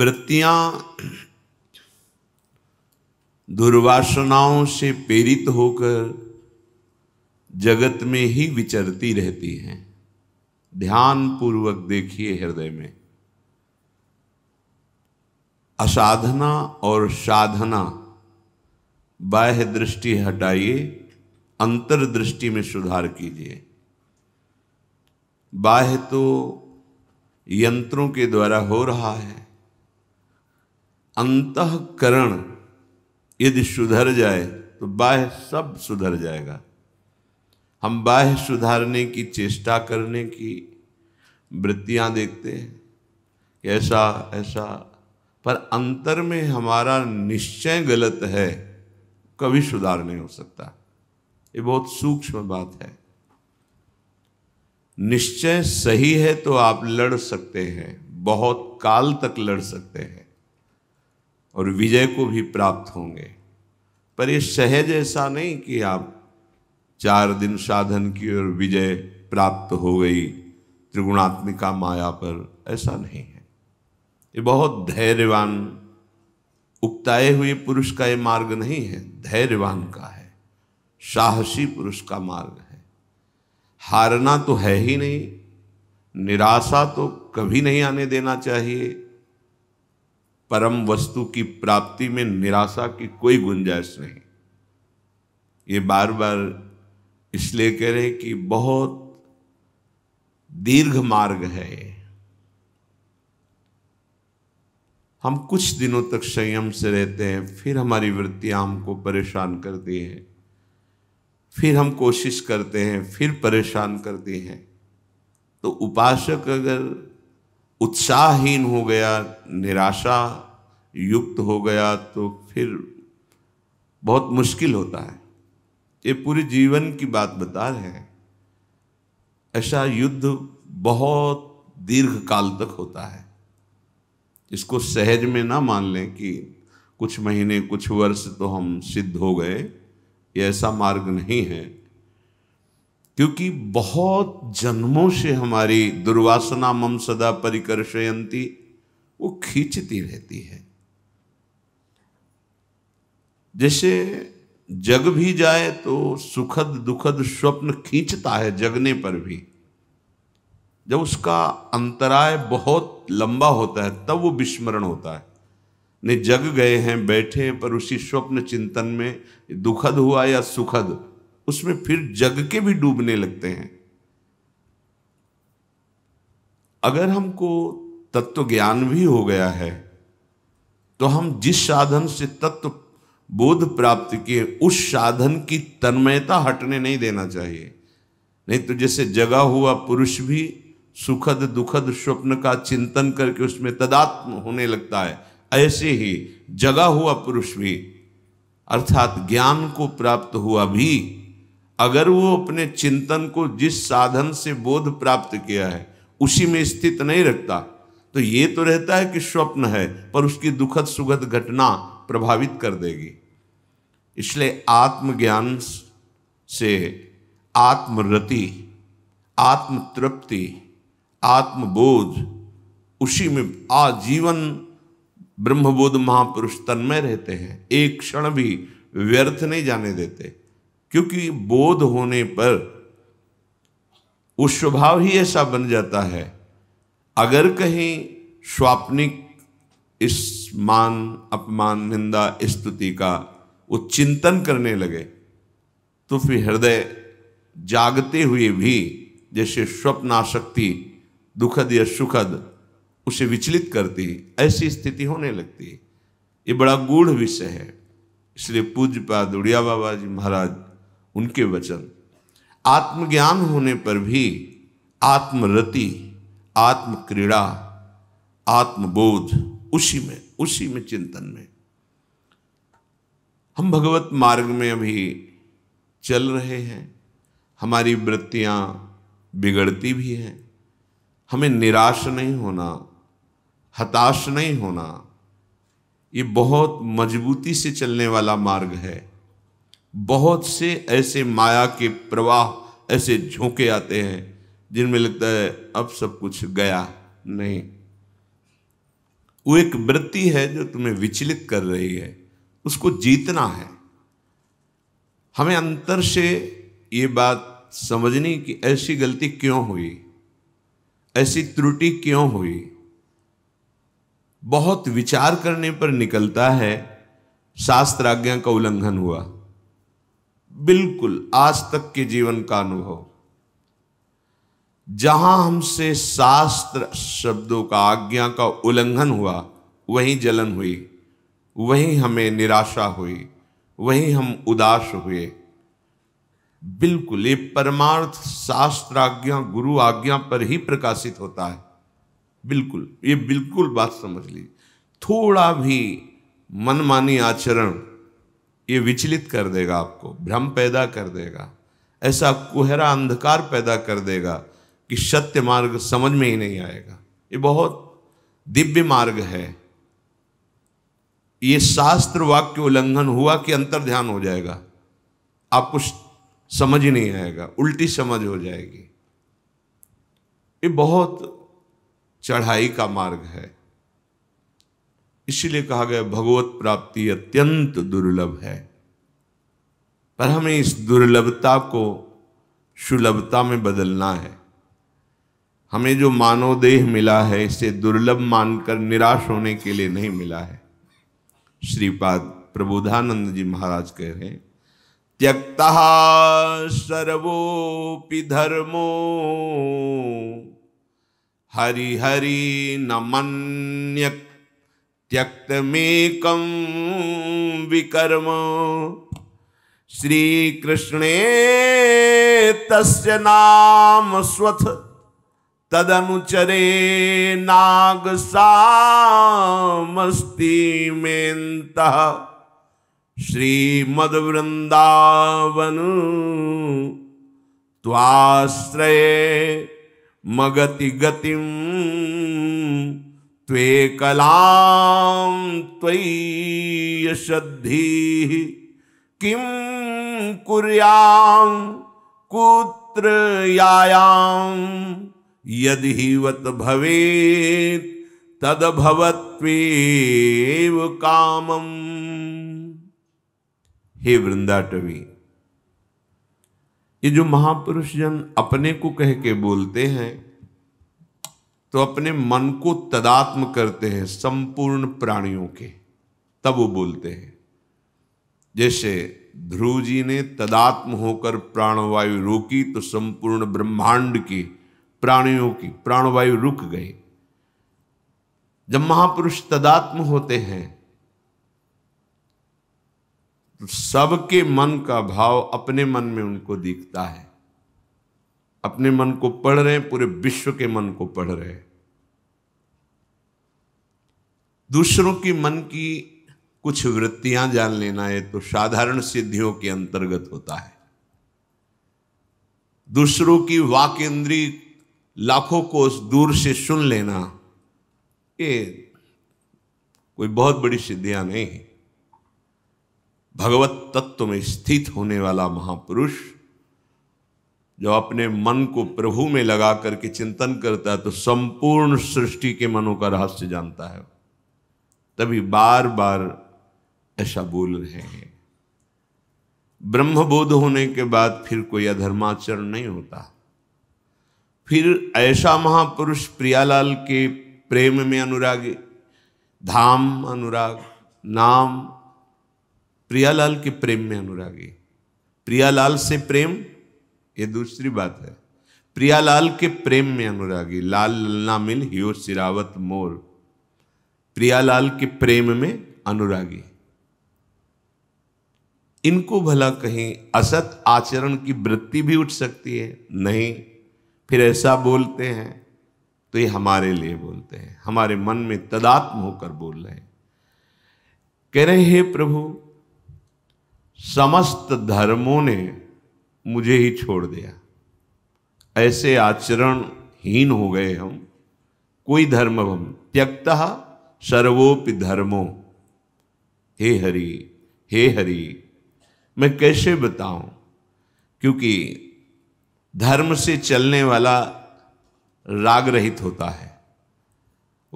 वृत्तियां दुर्वासनाओं से प्रेरित होकर जगत में ही विचरती रहती हैं ध्यान पूर्वक देखिए हृदय में असाधना और साधना बाह्य दृष्टि हटाइए अंतर्दृष्टि में सुधार कीजिए बाह्य तो यंत्रों के द्वारा हो रहा है अंतकरण यदि सुधर जाए तो बाह्य सब सुधर जाएगा हम बाह्य सुधारने की चेष्टा करने की वृत्तियां देखते हैं ऐसा ऐसा पर अंतर में हमारा निश्चय गलत है कभी सुधार नहीं हो सकता ये बहुत सूक्ष्म बात है निश्चय सही है तो आप लड़ सकते हैं बहुत काल तक लड़ सकते हैं और विजय को भी प्राप्त होंगे पर यह सहज ऐसा नहीं कि आप चार दिन साधन की और विजय प्राप्त हो गई त्रिगुणात्मिका माया पर ऐसा नहीं है ये बहुत धैर्यवान उकताए हुए पुरुष का ये मार्ग नहीं है धैर्यवान का है साहसी पुरुष का मार्ग है हारना तो है ही नहीं निराशा तो कभी नहीं आने देना चाहिए परम वस्तु की प्राप्ति में निराशा की कोई गुंजाइश नहीं ये बार बार इसलिए कह रहे कि बहुत दीर्घ मार्ग है हम कुछ दिनों तक संयम से रहते हैं फिर हमारी वृत्तियां हमको परेशान करती हैं फिर हम कोशिश करते हैं फिर परेशान करती हैं तो उपासक अगर उत्साहहीन हो गया निराशा युक्त हो गया तो फिर बहुत मुश्किल होता है ये पूरे जीवन की बात बता रहे हैं ऐसा युद्ध बहुत दीर्घ काल तक होता है इसको सहज में ना मान लें कि कुछ महीने कुछ वर्ष तो हम सिद्ध हो गए ये ऐसा मार्ग नहीं है क्योंकि बहुत जन्मों से हमारी दुर्वासना मम सदा परिकर्षयंती वो खींचती रहती है जैसे जग भी जाए तो सुखद दुखद स्वप्न खींचता है जगने पर भी जब उसका अंतराय बहुत लंबा होता है तब वो विस्मरण होता है नहीं जग गए हैं बैठे हैं पर उसी स्वप्न चिंतन में दुखद हुआ या सुखद उसमें फिर जग के भी डूबने लगते हैं अगर हमको तत्व ज्ञान भी हो गया है तो हम जिस साधन से तत्व बोध प्राप्त किए उस साधन की तन्मयता हटने नहीं देना चाहिए नहीं तो जैसे जगा हुआ पुरुष भी सुखद दुखद स्वप्न का चिंतन करके उसमें तदात्म होने लगता है ऐसे ही जगा हुआ पुरुष भी अर्थात ज्ञान को प्राप्त हुआ भी अगर वो अपने चिंतन को जिस साधन से बोध प्राप्त किया है उसी में स्थित नहीं रखता तो ये तो रहता है कि स्वप्न है पर उसकी दुखद सुखद घटना प्रभावित कर देगी इसलिए आत्मज्ञान से आत्मरति आत्मतृप्ति आत्मबोध उसी में आजीवन ब्रह्मबोध महापुरुष तन्मय रहते हैं एक क्षण भी व्यर्थ नहीं जाने देते क्योंकि बोध होने पर उस स्वभाव ही ऐसा बन जाता है अगर कहीं स्वाप्निक इस मान अपमान निंदा स्तुति का वो चिंतन करने लगे तो फिर हृदय जागते हुए भी जैसे स्वप्नाशक्ति दुखद या सुखद उसे विचलित करती ऐसी स्थिति होने लगती ये बड़ा गूढ़ विषय है इसलिए पूज्य पाद उड़िया बाबा जी महाराज उनके वचन आत्मज्ञान होने पर भी आत्मरति आत्मक्रीड़ा आत्मबोध उसी में उसी में चिंतन में हम भगवत मार्ग में अभी चल रहे हैं हमारी वृत्तियाँ बिगड़ती भी हैं हमें निराश नहीं होना हताश नहीं होना ये बहुत मजबूती से चलने वाला मार्ग है बहुत से ऐसे माया के प्रवाह ऐसे झोंके आते हैं जिनमें लगता है अब सब कुछ गया नहीं वो एक वृत्ति है जो तुम्हें विचलित कर रही है उसको जीतना है हमें अंतर से ये बात समझनी कि ऐसी गलती क्यों हुई ऐसी त्रुटि क्यों हुई बहुत विचार करने पर निकलता है शास्त्र आज्ञा का उल्लंघन हुआ बिल्कुल आज तक के जीवन का अनुभव जहां हमसे शास्त्र शब्दों का आज्ञा का उल्लंघन हुआ वहीं जलन हुई वहीं हमें निराशा हुई वहीं हम उदास हुए बिल्कुल ये परमार्थ शास्त्र आज्ञा गुरु आज्ञा पर ही प्रकाशित होता है बिल्कुल ये बिल्कुल बात समझ ली थोड़ा भी मनमानी आचरण ये विचलित कर देगा आपको भ्रम पैदा कर देगा ऐसा कुहरा अंधकार पैदा कर देगा कि सत्य मार्ग समझ में ही नहीं आएगा ये बहुत दिव्य मार्ग है ये शास्त्र वाक्य उल्लंघन हुआ कि अंतर ध्यान हो जाएगा आपको समझ ही नहीं आएगा उल्टी समझ हो जाएगी ये बहुत चढ़ाई का मार्ग है इसीलिए कहा गया भगवत प्राप्ति अत्यंत दुर्लभ है पर हमें इस दुर्लभता को सुलभता में बदलना है हमें जो मानव देह मिला है इसे दुर्लभ मानकर निराश होने के लिए नहीं मिला है श्रीपाद प्रबोधानंद जी महाराज कह रहे हैं त्यक्ता सर्वोपि धर्मो हरि हरि न मन्यक त्यक्तमेकं विकर्म कृष्णे तस्य नाम स्वथ तदनुचरे नागसामस्तिमेन्तः श्रीमद्वृन्दावनु त्वाश्रये मगति गतिम त्वेकलां त्वयि श्रद्धिः किं कुर्यां कुत्र यायां यदि हिवत भवेत् कामम हे वृंदाटवी ये जो महापुरुष जन अपने को कह के बोलते हैं तो अपने मन को तदात्म करते हैं संपूर्ण प्राणियों के तब वो बोलते हैं जैसे ध्रुव जी ने तदात्म होकर प्राणवायु रोकी तो संपूर्ण ब्रह्मांड की प्राणियों की प्राणवायु रुक गए जब महापुरुष तदात्म होते हैं तो सबके मन का भाव अपने मन में उनको दिखता है अपने मन को पढ़ रहे हैं पूरे विश्व के मन को पढ़ रहे हैं दूसरों की मन की कुछ वृत्तियां जान लेना है तो साधारण सिद्धियों के अंतर्गत होता है दूसरों की वाकेंद्री लाखों को दूर से सुन लेना ये कोई बहुत बड़ी सिद्धियां नहीं भगवत तत्व में स्थित होने वाला महापुरुष जो अपने मन को प्रभु में लगा करके चिंतन करता है तो संपूर्ण सृष्टि के मनों का रहस्य जानता है तभी बार बार ऐसा बोल रहे हैं ब्रह्मबोध होने के बाद फिर कोई अधर्माचरण नहीं होता फिर ऐसा महापुरुष प्रियालाल के प्रेम में अनुरागी धाम अनुराग नाम प्रियालाल के प्रेम में अनुरागी प्रियालाल से प्रेम ये दूसरी बात है प्रियालाल के प्रेम में अनुरागी लाल लल्ला मिल हियो सिरावत मोर प्रियालाल के प्रेम में अनुरागी इनको भला कहीं असत आचरण की वृत्ति भी उठ सकती है नहीं फिर ऐसा बोलते हैं तो ये हमारे लिए बोलते हैं हमारे मन में तदात्म होकर बोल रहे हैं कह रहे हे प्रभु समस्त धर्मों ने मुझे ही छोड़ दिया ऐसे आचरण हीन हो गए हम कोई धर्म हम त्यक्ता सर्वोपि धर्मो हे हरि हे हरि मैं कैसे बताऊं क्योंकि धर्म से चलने वाला राग रहित होता है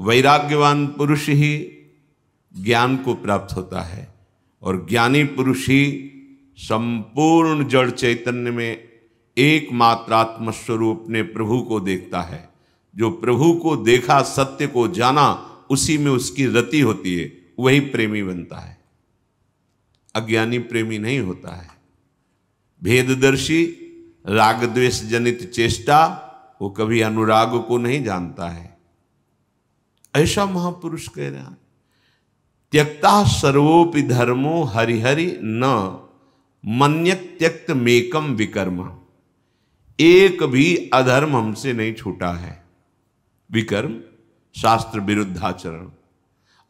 वैराग्यवान पुरुष ही ज्ञान को प्राप्त होता है और ज्ञानी पुरुष ही संपूर्ण जड़ चैतन्य में एक आत्मस्वरूप स्वरूप ने प्रभु को देखता है जो प्रभु को देखा सत्य को जाना उसी में उसकी रति होती है वही प्रेमी बनता है अज्ञानी प्रेमी नहीं होता है भेददर्शी राग द्वेष जनित चेष्टा वो कभी अनुराग को नहीं जानता है ऐसा महापुरुष कह रहा है त्यक्ता सर्वोपि धर्मो हरिहरि न मन्यत त्यक्त मेकम विकर्म एक भी अधर्म हमसे नहीं छूटा है विकर्म शास्त्र विरुद्धाचरण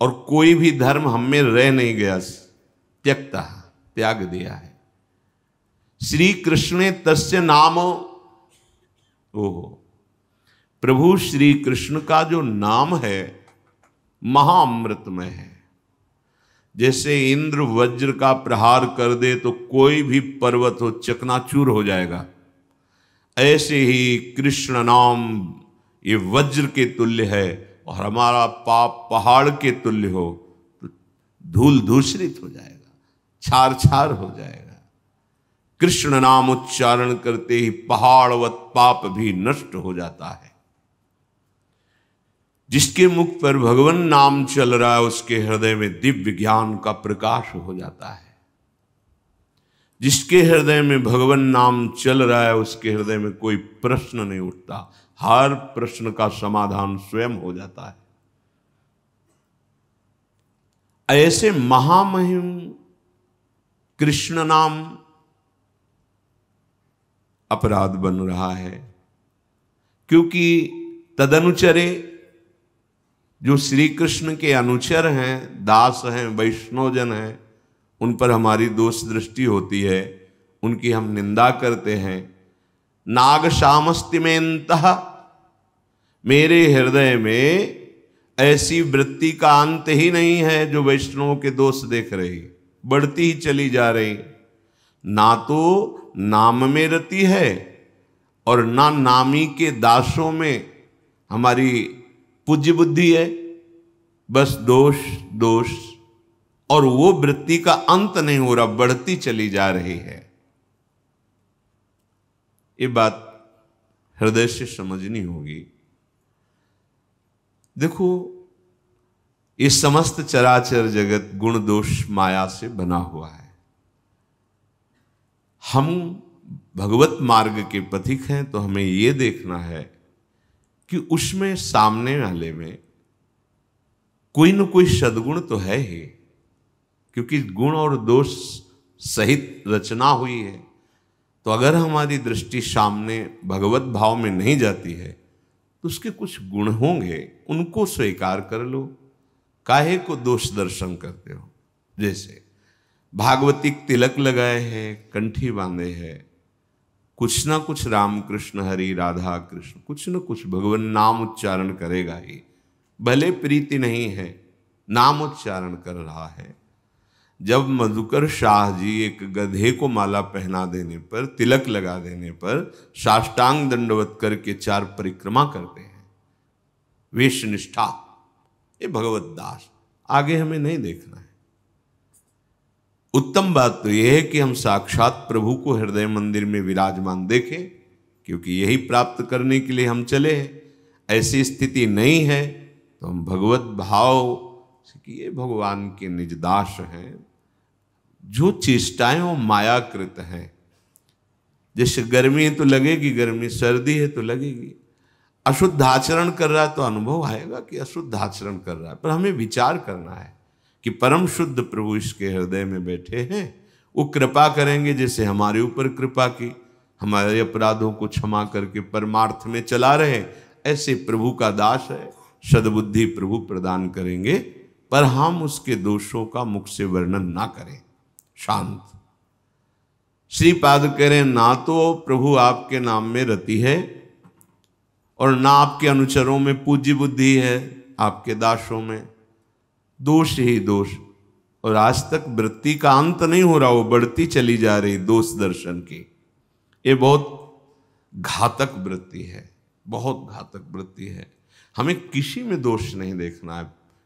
और कोई भी धर्म हम में रह नहीं गया त्यक्ता त्याग दिया है श्री कृष्ण तस्य नाम ओहो प्रभु श्री कृष्ण का जो नाम है महाअमृतमय है जैसे इंद्र वज्र का प्रहार कर दे तो कोई भी पर्वत हो चकनाचूर हो जाएगा ऐसे ही कृष्ण नाम ये वज्र के तुल्य है और हमारा पाप पहाड़ के तुल्य हो तो धूल दूषित हो जाएगा छार छार हो जाएगा कृष्ण नाम उच्चारण करते ही पहाड़वत पाप भी नष्ट हो जाता है जिसके मुख पर भगवान नाम चल रहा है उसके हृदय में दिव्य ज्ञान का प्रकाश हो जाता है जिसके हृदय में भगवान नाम चल रहा है उसके हृदय में कोई प्रश्न नहीं उठता हर प्रश्न का समाधान स्वयं हो जाता है ऐसे महामहिम कृष्ण नाम अपराध बन रहा है क्योंकि तदनुचरे जो श्री कृष्ण के अनुचर हैं दास हैं वैष्णवजन हैं उन पर हमारी दोष दृष्टि होती है उनकी हम निंदा करते हैं नाग अंत मेरे हृदय में ऐसी वृत्ति का अंत ही नहीं है जो वैष्णव के दोष देख रही बढ़ती ही चली जा रही ना तो नाम में रति है और ना नामी के दासों में हमारी पूज्य बुद्धि है बस दोष दोष और वो वृत्ति का अंत नहीं हो रहा बढ़ती चली जा रही है ये बात हृदय से समझनी होगी देखो ये समस्त चराचर जगत गुण दोष माया से बना हुआ है हम भगवत मार्ग के पथिक हैं तो हमें ये देखना है कि उसमें सामने वाले में कोई ना कोई सदगुण तो है ही क्योंकि गुण और दोष सहित रचना हुई है तो अगर हमारी दृष्टि सामने भगवत भाव में नहीं जाती है तो उसके कुछ गुण होंगे उनको स्वीकार कर लो काहे को दोष दर्शन करते हो जैसे भागवती तिलक लगाए हैं कंठी बांधे हैं कुछ ना कुछ राम कृष्ण हरि राधा कृष्ण कुछ ना कुछ भगवान नाम उच्चारण करेगा ही भले प्रीति नहीं है नाम उच्चारण कर रहा है जब मधुकर शाह जी एक गधे को माला पहना देने पर तिलक लगा देने पर साष्टांग दंडवत करके चार परिक्रमा करते हैं वेश निष्ठा ये भगवत दास आगे हमें नहीं देखना है उत्तम बात तो यह है कि हम साक्षात प्रभु को हृदय मंदिर में विराजमान देखें क्योंकि यही प्राप्त करने के लिए हम चले हैं ऐसी स्थिति नहीं है तो हम भगवत भाव कि ये भगवान के निजदास हैं जो चेष्टाएं वो मायाकृत हैं जैसे गर्मी है तो लगेगी गर्मी सर्दी है तो लगेगी अशुद्ध आचरण कर रहा है तो अनुभव आएगा कि अशुद्ध आचरण कर रहा है पर हमें विचार करना है कि परम शुद्ध प्रभु इसके हृदय में बैठे हैं वो कृपा करेंगे जैसे हमारे ऊपर कृपा की हमारे अपराधों को क्षमा करके परमार्थ में चला रहे ऐसे प्रभु का दास है सदबुद्धि प्रभु प्रदान करेंगे पर हम उसके दोषों का मुख से वर्णन ना करें शांत श्री पाद करें ना तो प्रभु आपके नाम में रति है और ना आपके अनुचरों में पूज्य बुद्धि है आपके दासों में दोष ही दोष और आज तक वृत्ति का अंत नहीं हो रहा वो बढ़ती चली जा रही दोष दर्शन की ये बहुत घातक वृत्ति है बहुत घातक वृत्ति है हमें किसी में दोष नहीं देखना है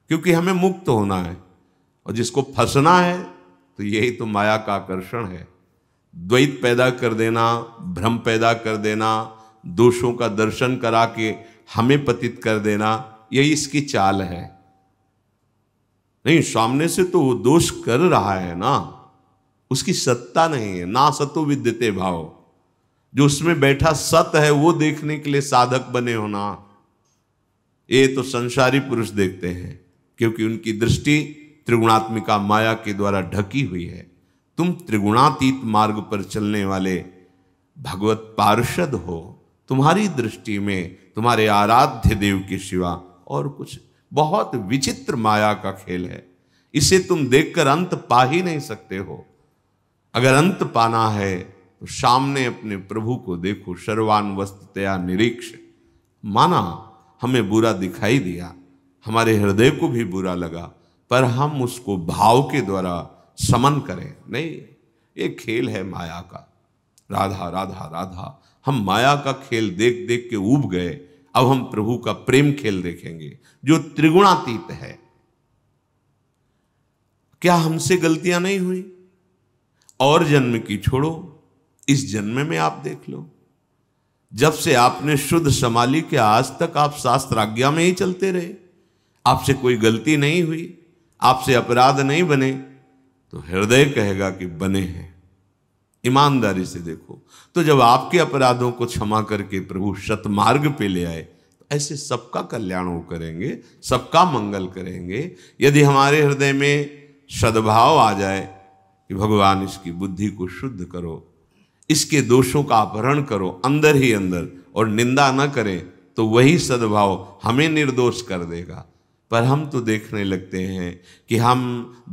क्योंकि हमें मुक्त होना है और जिसको फंसना है तो यही तो माया का आकर्षण है द्वैत पैदा कर देना भ्रम पैदा कर देना दोषों का दर्शन करा के हमें पतित कर देना यही इसकी चाल है नहीं सामने से तो वो दोष कर रहा है ना उसकी सत्ता नहीं है ना सतो विद्यते भाव जो उसमें बैठा सत है वो देखने के लिए साधक बने होना ये तो संसारी पुरुष देखते हैं क्योंकि उनकी दृष्टि त्रिगुणात्मिका माया के द्वारा ढकी हुई है तुम त्रिगुणातीत मार्ग पर चलने वाले भगवत पार्षद हो तुम्हारी दृष्टि में तुम्हारे आराध्य देव के शिवा और कुछ बहुत विचित्र माया का खेल है इसे तुम देखकर अंत पा ही नहीं सकते हो अगर अंत पाना है तो सामने अपने प्रभु को देखो सर्वान वस्तुतया निरीक्ष माना हमें बुरा दिखाई दिया हमारे हृदय को भी बुरा लगा पर हम उसको भाव के द्वारा समन करें नहीं ये खेल है माया का राधा राधा राधा हम माया का खेल देख देख के ऊब गए अब हम प्रभु का प्रेम खेल देखेंगे जो त्रिगुणातीत है क्या हमसे गलतियां नहीं हुई और जन्म की छोड़ो इस जन्म में आप देख लो जब से आपने शुद्ध संभाली के आज तक आप शास्त्र आज्ञा में ही चलते रहे आपसे कोई गलती नहीं हुई आपसे अपराध नहीं बने तो हृदय कहेगा कि बने हैं ईमानदारी से देखो तो जब आपके अपराधों को क्षमा करके प्रभु शतमार्ग पे ले आए तो ऐसे सबका कल्याण वो करेंगे सबका मंगल करेंगे यदि हमारे हृदय में सद्भाव आ जाए कि भगवान इसकी बुद्धि को शुद्ध करो इसके दोषों का अपहरण करो अंदर ही अंदर और निंदा न करें तो वही सद्भाव हमें निर्दोष कर देगा पर हम तो देखने लगते हैं कि हम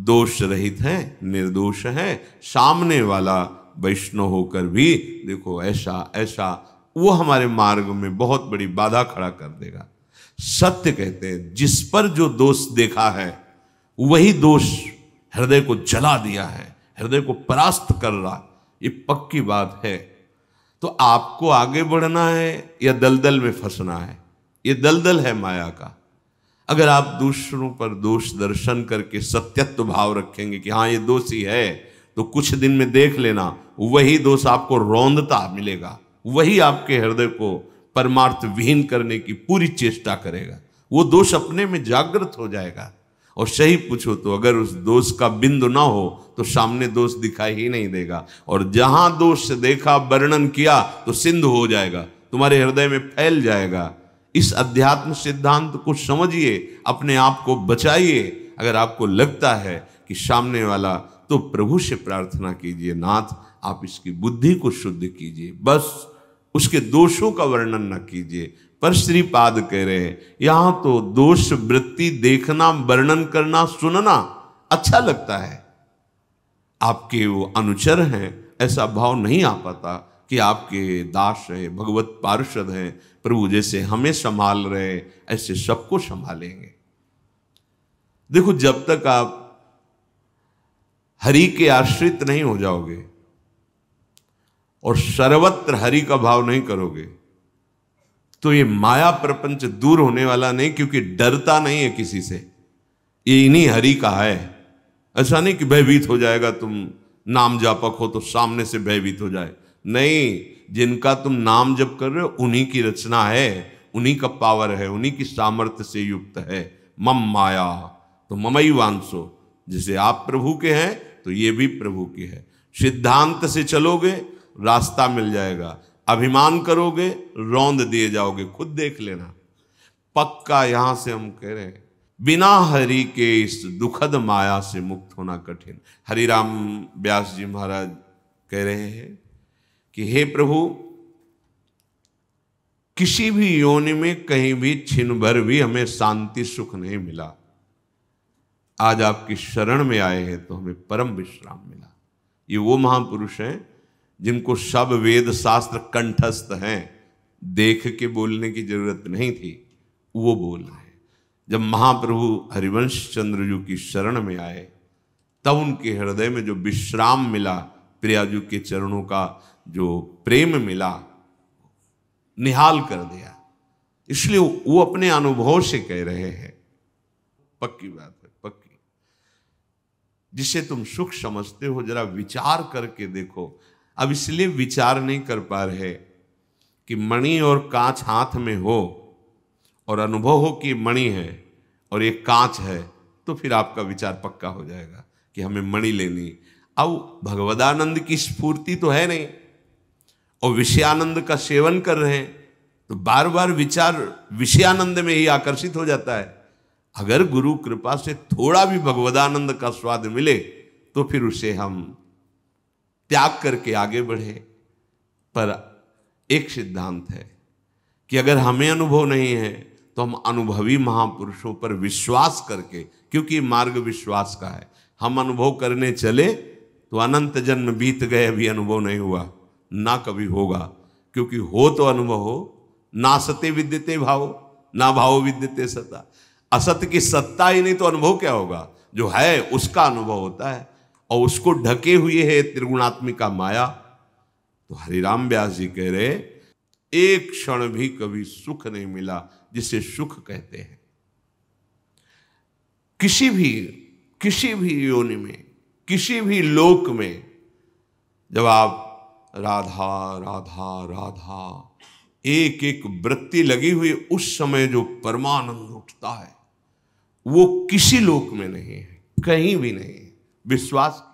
दोष रहित हैं निर्दोष हैं सामने वाला वैष्णव होकर भी देखो ऐसा ऐसा वो हमारे मार्ग में बहुत बड़ी बाधा खड़ा कर देगा सत्य कहते हैं जिस पर जो दोष देखा है वही दोष हृदय को जला दिया है हृदय को परास्त कर रहा ये पक्की बात है तो आपको आगे बढ़ना है या दलदल में फंसना है ये दलदल है माया का अगर आप दूसरों पर दोष दर्शन करके सत्यत्व भाव रखेंगे कि हाँ ये दोषी है तो कुछ दिन में देख लेना वही दोष आपको रौंदता मिलेगा वही आपके हृदय को परमार्थ विहीन करने की पूरी चेष्टा करेगा वो दोष अपने में जागृत हो जाएगा और सही पूछो तो अगर उस दोष का बिंदु ना हो तो सामने दोष दिखाई ही नहीं देगा और जहां दोष देखा वर्णन किया तो सिंध हो जाएगा तुम्हारे हृदय में फैल जाएगा इस अध्यात्म सिद्धांत को समझिए अपने आप को बचाइए अगर आपको लगता है कि सामने वाला तो प्रभु से प्रार्थना कीजिए नाथ आप इसकी बुद्धि को शुद्ध कीजिए बस उसके दोषों का वर्णन न कीजिए पर श्री पाद कह रहे हैं यहां तो दोष वृत्ति देखना वर्णन करना सुनना अच्छा लगता है आपके वो अनुचर हैं ऐसा भाव नहीं आ पाता कि आपके दास हैं भगवत पार्षद हैं प्रभु जैसे हमें संभाल रहे ऐसे सबको संभालेंगे देखो जब तक आप हरि के आश्रित नहीं हो जाओगे और सर्वत्र हरि का भाव नहीं करोगे तो ये माया प्रपंच दूर होने वाला नहीं क्योंकि डरता नहीं है किसी से ये इन्हीं हरि का है ऐसा नहीं कि भयभीत हो जाएगा तुम नाम जापक हो तो सामने से भयभीत हो जाए नहीं जिनका तुम नाम जप कर रहे हो उन्हीं की रचना है उन्हीं का पावर है उन्हीं की सामर्थ्य से युक्त है मम माया तो ममई वांसो जैसे आप प्रभु के हैं तो ये भी प्रभु के है सिद्धांत से चलोगे रास्ता मिल जाएगा अभिमान करोगे रौंद दिए जाओगे खुद देख लेना पक्का यहां से हम कह रहे हैं बिना हरि के इस दुखद माया से मुक्त होना कठिन हरि राम व्यास जी महाराज कह रहे हैं कि हे प्रभु किसी भी योनि में कहीं भी छिन भर भी हमें शांति सुख नहीं मिला आज आपकी शरण में आए हैं तो हमें परम विश्राम मिला ये वो महापुरुष हैं जिनको सब वेद शास्त्र कंठस्थ हैं देख के बोलने की जरूरत नहीं थी वो बोल रहे हैं जब महाप्रभु हरिवंश चंद्र जी की शरण में आए तब उनके हृदय में जो विश्राम मिला प्रियाजू के चरणों का जो प्रेम मिला निहाल कर दिया इसलिए वो अपने अनुभव से कह रहे हैं पक्की बात जिसे तुम सुख समझते हो जरा विचार करके देखो अब इसलिए विचार नहीं कर पा रहे कि मणि और कांच हाथ में हो और अनुभव हो कि मणि है और ये कांच है तो फिर आपका विचार पक्का हो जाएगा कि हमें मणि लेनी अब भगवदानंद की स्फूर्ति तो है नहीं और विषयानंद का सेवन कर रहे हैं तो बार बार विचार विषयानंद में ही आकर्षित हो जाता है अगर गुरु कृपा से थोड़ा भी भगवदानंद का स्वाद मिले तो फिर उसे हम त्याग करके आगे बढ़े पर एक सिद्धांत है कि अगर हमें अनुभव नहीं है तो हम अनुभवी महापुरुषों पर विश्वास करके क्योंकि मार्ग विश्वास का है हम अनुभव करने चले तो अनंत जन्म बीत गए अभी अनुभव नहीं हुआ ना कभी होगा क्योंकि हो तो अनुभव हो ना सते विद्यते भाव ना भाव विद्यते सता असत्य की सत्ता ही नहीं तो अनुभव क्या होगा जो है उसका अनुभव होता है और उसको ढके हुए है त्रिगुणात्मिका माया तो हरिराम व्यास जी कह रहे एक क्षण भी कभी सुख नहीं मिला जिसे सुख कहते हैं किसी भी किसी भी योनि में किसी भी लोक में जब आप राधा राधा राधा एक एक वृत्ति लगी हुई उस समय जो परमानंद उठता है वो किसी लोक में नहीं है कहीं भी नहीं विश्वास